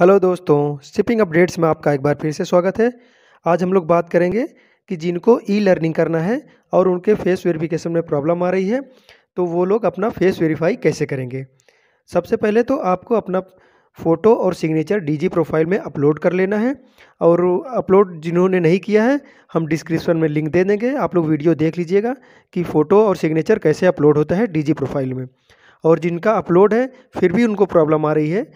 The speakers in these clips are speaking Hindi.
हेलो दोस्तों शिपिंग अपडेट्स में आपका एक बार फिर से स्वागत है आज हम लोग बात करेंगे कि जिनको ई लर्निंग करना है और उनके फेस वेरिफिकेशन में प्रॉब्लम आ रही है तो वो लोग अपना फेस वेरीफाई कैसे करेंगे सबसे पहले तो आपको अपना फ़ोटो और सिग्नेचर डीजी प्रोफाइल में अपलोड कर लेना है और अपलोड जिन्होंने नहीं किया है हम डिस्क्रिप्शन में लिंक दे देंगे आप लोग वीडियो देख लीजिएगा कि फ़ोटो और सिग्नेचर कैसे अपलोड होता है डीजी प्रोफाइल में और जिनका अपलोड है फिर भी उनको प्रॉब्लम आ रही है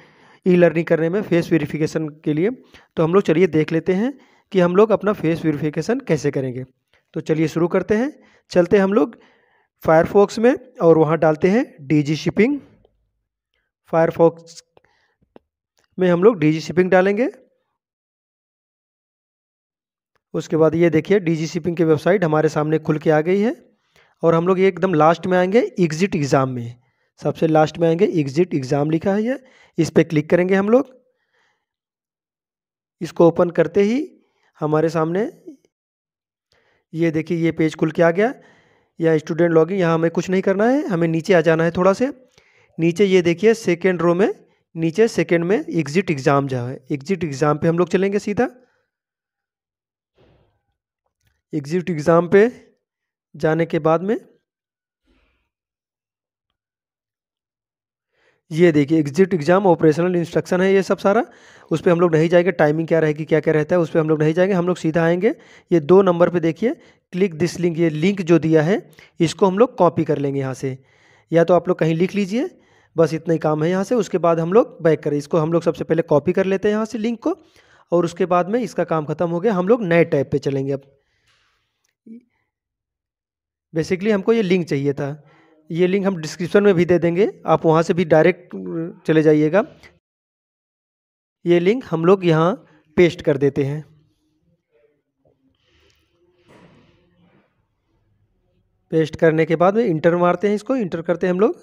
ई लर्निंग करने में फेस वेरिफिकेशन के लिए तो हम लोग चलिए देख लेते हैं कि हम लोग अपना फेस वेरिफिकेशन कैसे करेंगे तो चलिए शुरू करते हैं चलते हम लोग फायरफॉक्स में और वहाँ डालते हैं डीजी शिपिंग फायरफॉक्स में हम लोग डीजी शिपिंग डालेंगे उसके बाद ये देखिए डीजी शिपिंग की वेबसाइट हमारे सामने खुल के आ गई है और हम लोग ये एकदम लास्ट में आएंगे एग्ज़िट एग्ज़ाम में सबसे लास्ट में आएंगे एग्जिट एग्ज़ाम लिखा है ये इस पर क्लिक करेंगे हम लोग इसको ओपन करते ही हमारे सामने ये देखिए ये पेज खुल के आ गया या स्टूडेंट लॉगिन यहाँ हमें कुछ नहीं करना है हमें नीचे आ जाना है थोड़ा से नीचे ये देखिए सेकेंड रो में नीचे सेकेंड में एग्ज़िट एग्ज़ाम जहाँ है एग्ज़िट एग्ज़ाम पे हम लोग चलेंगे सीधा एग्ज़िट एग्ज़ाम पे जाने के बाद में ये देखिए एग्जिट एग्जाम ऑपरेशनल इंस्ट्रक्शन है ये सब सारा उस पर हम लोग नहीं जाएंगे टाइमिंग क्या रहेगी क्या क्या रहता है उस पर हम लोग नहीं जाएंगे हम लोग सीधा आएंगे ये दो नंबर पे देखिए क्लिक दिस लिंक ये लिंक जो दिया है इसको हम लोग कॉपी कर लेंगे यहाँ से या तो आप लोग कहीं लिख लीजिए बस इतना ही काम है यहाँ से उसके बाद हम लोग बैक करें इसको हम लोग सबसे पहले कॉपी कर लेते हैं यहाँ से लिंक को और उसके बाद में इसका काम खत्म हो गया हम लोग नए टाइप पर चलेंगे अब बेसिकली हमको ये लिंक चाहिए था ये लिंक हम डिस्क्रिप्शन में भी दे देंगे आप वहाँ से भी डायरेक्ट चले जाइएगा ये लिंक हम लोग यहाँ पेस्ट कर देते हैं पेस्ट करने के बाद में इंटर मारते हैं इसको इंटर करते हैं हम लोग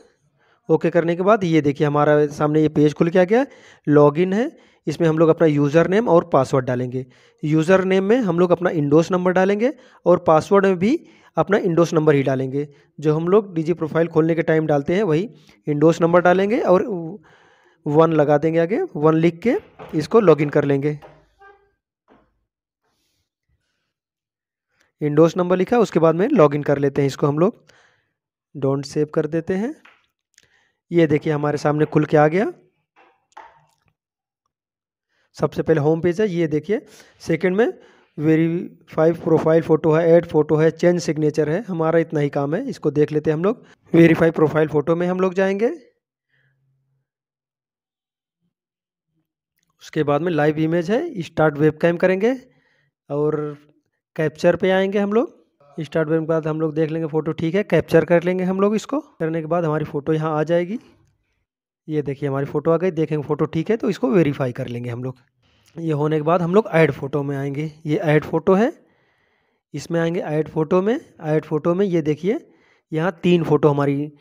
ओके करने के बाद ये देखिए हमारा सामने ये पेज खुल के आ गया लॉगिन है इसमें हम लोग अपना यूज़र नेम और पासवर्ड डालेंगे यूज़र नेम में हम लोग अपना इंडोस नंबर डालेंगे और पासवर्ड में भी अपना इंडोस नंबर ही डालेंगे जो हम लोग डीजी प्रोफाइल खोलने के टाइम डालते हैं वही इंडोस नंबर डालेंगे और वन लगा देंगे आगे वन लिख के इसको लॉगिन कर लेंगे इंडोस नंबर लिखा उसके बाद में लॉगिन कर लेते हैं इसको हम लोग डोंट सेव कर देते हैं ये देखिए हमारे सामने खुल के आ गया सबसे पहले होम पेज है ये देखिए सेकंड में फाइव प्रोफाइल फ़ोटो है ऐड फ़ोटो है चेंज सिग्नेचर है हमारा इतना ही काम है इसको देख लेते हैं हम लोग वेरीफाई प्रोफाइल फ़ोटो में हम लोग जाएंगे उसके बाद में लाइव इमेज है स्टार्ट वेब कैम करेंगे और कैप्चर पे आएंगे हम लोग स्टार्ट वेब के बाद हम लोग देख लेंगे फ़ोटो ठीक है कैप्चर कर लेंगे हम लोग इसको करने के बाद हमारी फ़ोटो यहाँ आ जाएगी ये देखिए हमारी फ़ोटो आ गई देखेंगे फ़ोटो ठीक है तो इसको वेरीफाई कर लेंगे हम लोग ये होने के बाद हम लोग ऐड फ़ोटो में आएंगे ये ऐड फ़ोटो है इसमें आएंगे ऐड फ़ोटो में ऐड फ़ोटो में ये देखिए यहाँ तीन फ़ोटो हमारी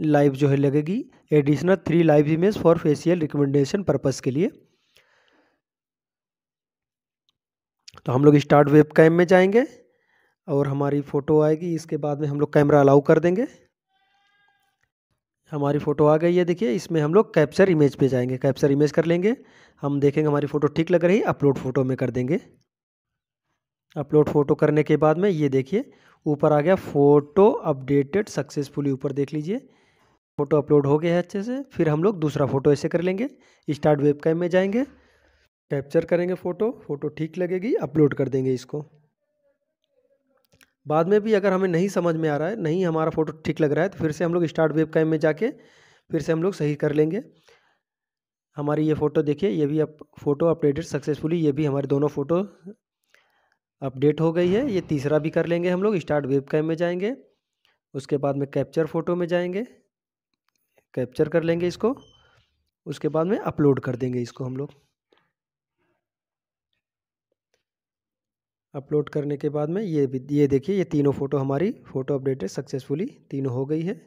लाइव जो है लगेगी additional three live image for facial recommendation purpose के लिए तो हम लोग स्टार्ट वेब कैम में जाएंगे और हमारी फ़ोटो आएगी इसके बाद में हम लोग कैमरा अलाउ कर देंगे हमारी फ़ोटो आ गई है देखिए इसमें हम लोग कैप्चर इमेज पे जाएंगे कैप्चर इमेज कर लेंगे हम देखेंगे हमारी फ़ोटो ठीक लग रही है अपलोड फ़ोटो में कर देंगे अपलोड फ़ोटो करने के बाद में ये देखिए ऊपर आ गया फ़ोटो अपडेटेड सक्सेसफुली ऊपर देख लीजिए फ़ोटो अपलोड हो गया है अच्छे से फिर हम लोग दूसरा फ़ोटो ऐसे कर लेंगे स्टार्ट वेब में जाएंगे कैप्चर करेंगे फ़ोटो फ़ोटो ठीक लगेगी अपलोड कर देंगे इसको बाद में भी अगर हमें नहीं समझ में आ रहा है नहीं हमारा फ़ोटो ठीक लग रहा है तो फिर से हम लोग स्टार्ट वेब कैम में जाके फिर से हम लोग सही कर लेंगे हमारी ये फ़ोटो देखिए ये भी अप फ़ोटो अपडेटेड सक्सेसफुली ये भी हमारे दोनों फ़ोटो अपडेट हो गई है ये तीसरा भी कर लेंगे हम लोग स्टार्ट वेब कैम में जाएंगे उसके बाद में कैप्चर फ़ोटो में जाएंगे कैप्चर कर लेंगे इसको उसके बाद में अपलोड कर देंगे इसको हम लोग अपलोड करने के बाद में ये ये देखिए ये तीनों फ़ोटो हमारी फ़ोटो अपडेटेड सक्सेसफुली तीनों हो गई है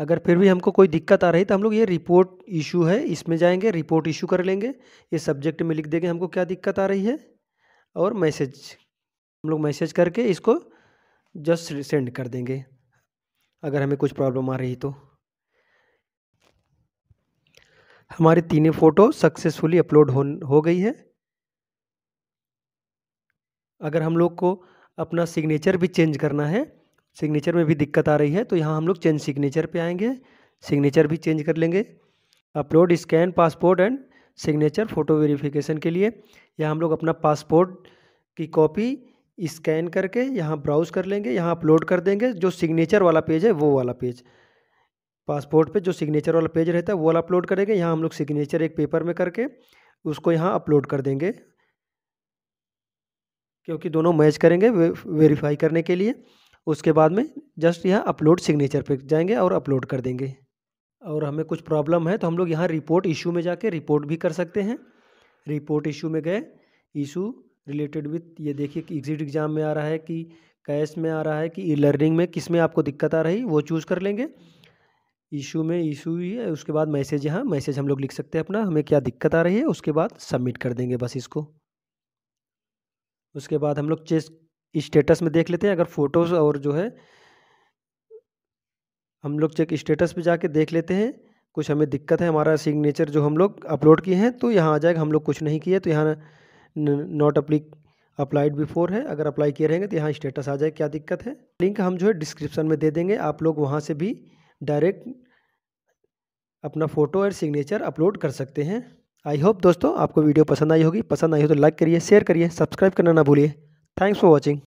अगर फिर भी हमको कोई दिक्कत आ रही तो हम लोग ये रिपोर्ट इशू है इसमें जाएंगे रिपोर्ट इशू कर लेंगे ये सब्जेक्ट में लिख देंगे हमको क्या दिक्कत आ रही है और मैसेज हम लोग मैसेज करके इसको जस्ट सेंड कर देंगे अगर हमें कुछ प्रॉब्लम आ रही तो हमारी तीनों फ़ोटो सक्सेसफुली अपलोड हो हो गई है अगर हम लोग को अपना सिग्नेचर भी चेंज करना है सिग्नेचर में भी दिक्कत आ रही है तो यहाँ हम लोग चेंज सिग्नेचर पे आएंगे सिग्नेचर भी चेंज कर लेंगे upload scan passport and signature photo verification के लिए यहाँ हम लोग अपना पासपोर्ट की कॉपी स्कैन करके यहाँ ब्राउज़ कर लेंगे यहाँ अपलोड कर देंगे जो सिग्नेचर वाला पेज है वो वाला पेज पासपोर्ट पे जो सिग्नेचर वाला पेज रहता है वो वाला अपलोड करेंगे यहाँ हम लोग सिग्नेचर एक पेपर में करके उसको यहाँ अपलोड कर देंगे क्योंकि दोनों मैच करेंगे वे, वेरीफाई करने के लिए उसके बाद में जस्ट यहाँ अपलोड सिग्नेचर पे जाएंगे और अपलोड कर देंगे और हमें कुछ प्रॉब्लम है तो हम लोग यहाँ रिपोर्ट इशू में जाके रिपोर्ट भी कर सकते हैं रिपोर्ट इशू में गए इशू रिलेटेड विथ ये देखिए कि एग्जिट एग्ज़ाम में आ रहा है कि कैश में आ रहा है कि ई लर्निंग में किस में आपको दिक्कत आ रही वो चूज़ कर लेंगे इशू में इशू ही है उसके बाद मैसेज यहाँ मैसेज हम लोग लिख सकते हैं अपना हमें क्या दिक्कत आ रही है उसके बाद सबमिट कर देंगे बस इसको उसके बाद हम लोग चेस स्टेटस में देख लेते हैं अगर फ़ोटोज़ और जो है हम लोग चेक स्टेटस पे जाके देख लेते हैं कुछ हमें दिक्कत है हमारा सिग्नेचर जो हम लोग अपलोड किए हैं तो यहाँ आ जाएगा हम लोग कुछ नहीं किए तो यहाँ नॉट अप्ली अप्लाइड बिफोर है अगर अप्लाई किए रहेंगे तो यहाँ स्टेटस आ जाए क्या दिक्कत है लिंक हम जो है डिस्क्रिप्शन में दे देंगे आप लोग वहाँ से भी डायरेक्ट अपना फ़ोटो और सिग्नेचर अपलोड कर सकते हैं आई होप दोस्तों आपको वीडियो पसंद आई होगी पसंद आई हो तो लाइक करिए शेयर करिए सब्सक्राइब करना ना भूलिए थैंक्स फॉर वॉचिंग